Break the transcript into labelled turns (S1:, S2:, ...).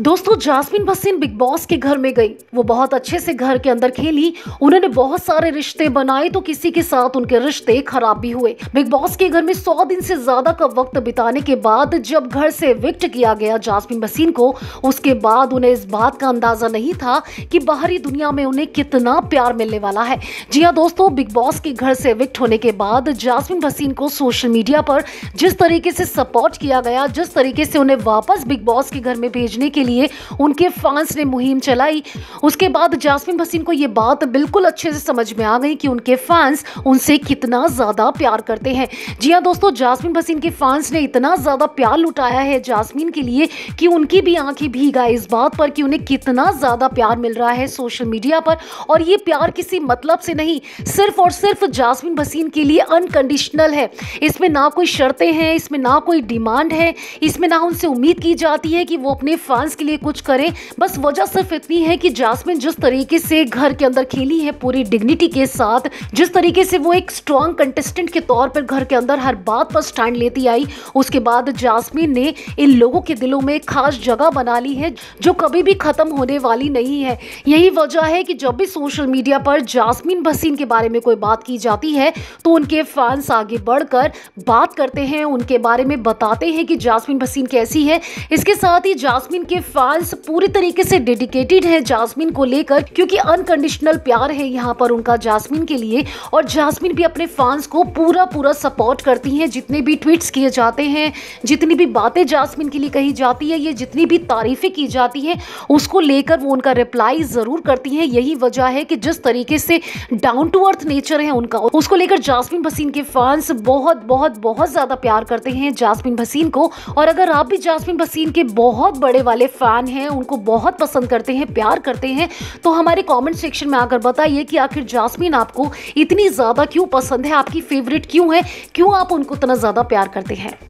S1: दोस्तों Jasmine Bhasin big boss के घर में गई वो बहुत अच्छे से घर के अंदर खेली उन्होंने बहुत सारे रिश्ते बनाए तो किसी के साथ उनके रिश्ते खराब भी हुए बिग बॉस के घर में सौ दिन से ज्यादा का वक्त बिताने के बाद जब घर से विक्ट किया गया जासमिन भसीन को उसके बाद उन्हें इस बात का अंदाजा नहीं था कि बाहरी दुनिया में उन्हें कितना प्यार मिलने वाला है जी हाँ दोस्तों बिग बॉस के घर से विक्ट होने के बाद जासमिन भसीन को सोशल मीडिया पर जिस तरीके से सपोर्ट किया गया जिस तरीके से उन्हें वापस बिग बॉस के घर में भेजने के लिए उनके फैंस ने मुहिम चलाई उसके बाद जासमिन भसीन को ये बात बिल्कुल अच्छे से समझ में आ गई कि उनके फैंस उनसे कितना ज़्यादा प्यार करते हैं जी हाँ दोस्तों जासमिन भसीन के फैंस ने इतना ज़्यादा प्यार लुटाया है जासमिन के लिए कि उनकी भी आंखें भीगा इस बात पर कि उन्हें कितना ज़्यादा प्यार मिल रहा है सोशल मीडिया पर और ये प्यार किसी मतलब से नहीं सिर्फ और सिर्फ जासमिन भसीन के लिए अनकंडीशनल है इसमें ना कोई शर्तें हैं इसमें ना कोई डिमांड है इसमें ना उनसे उम्मीद की जाती है कि वो अपने फैंस इसके लिए कुछ करें बस वजह सिर्फ इतनी है कि जासमिन जिस तरीके से घर के अंदर खेली है पूरी डिग्निटी के साथ जिस तरीके से वो एक स्ट्रांग कंटेस्टेंट के तौर पर घर के अंदर हर बात पर स्टैंड लेती आई उसके बाद जासमिन ने इन लोगों के दिलों में खास जगह बना ली है जो कभी भी खत्म होने वाली नहीं है यही वजह है कि जब भी सोशल मीडिया पर जासमीन भसीन के बारे में कोई बात की जाती है तो उनके फैंस आगे बढ़कर बात करते हैं उनके बारे में बताते हैं कि जासमीन भसीन कैसी है इसके साथ ही जासमीन के फैंस पूरी तरीके से डेडिकेटेड है जासमिन को लेकर क्योंकि अनकंडीशनल प्यार है यहाँ पर उनका जासमिन के लिए और जासमिन भी अपने फैंस को पूरा पूरा सपोर्ट करती हैं जितने भी ट्वीट्स किए जाते हैं जितनी भी बातें जासमिन के लिए कही जाती है ये जितनी भी तारीफें की जाती हैं उसको लेकर वो उनका रिप्लाई ज़रूर करती हैं यही वजह है कि जिस तरीके से डाउन टू अर्थ नेचर है उनका उसको लेकर जासमिन भसीन के फैंस बहुत बहुत बहुत ज़्यादा प्यार करते हैं जासमिन भसीन को और अगर आप भी जासमिन भसीन के बहुत बड़े वाले फ़ैन हैं उनको बहुत पसंद करते हैं प्यार करते हैं तो हमारे कमेंट सेक्शन में आकर बताइए कि आखिर जासमीन आपको इतनी ज़्यादा क्यों पसंद है आपकी फेवरेट क्यों है क्यों आप उनको इतना ज़्यादा प्यार करते हैं